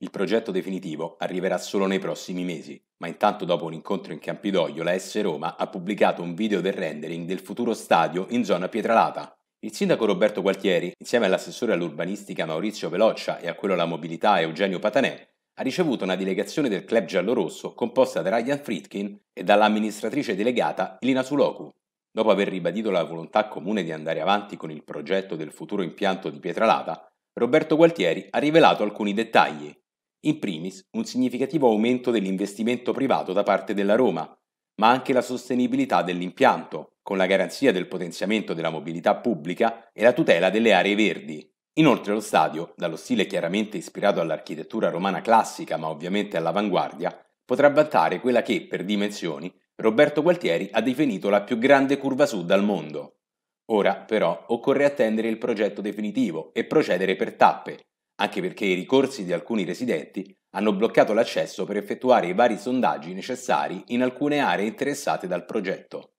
Il progetto definitivo arriverà solo nei prossimi mesi, ma intanto dopo un incontro in Campidoglio la S Roma ha pubblicato un video del rendering del futuro stadio in zona Pietralata. Il sindaco Roberto Gualtieri, insieme all'assessore all'urbanistica Maurizio Veloccia e a quello alla mobilità Eugenio Patanè, ha ricevuto una delegazione del club giallorosso composta da Ryan Fritkin e dall'amministratrice delegata Ilina Suloku. Dopo aver ribadito la volontà comune di andare avanti con il progetto del futuro impianto di Pietralata, Roberto Gualtieri ha rivelato alcuni dettagli. In primis un significativo aumento dell'investimento privato da parte della Roma, ma anche la sostenibilità dell'impianto, con la garanzia del potenziamento della mobilità pubblica e la tutela delle aree verdi. Inoltre lo stadio, dallo stile chiaramente ispirato all'architettura romana classica ma ovviamente all'avanguardia, potrà vantare quella che, per dimensioni, Roberto Gualtieri ha definito la più grande curva sud al mondo. Ora, però, occorre attendere il progetto definitivo e procedere per tappe, anche perché i ricorsi di alcuni residenti hanno bloccato l'accesso per effettuare i vari sondaggi necessari in alcune aree interessate dal progetto.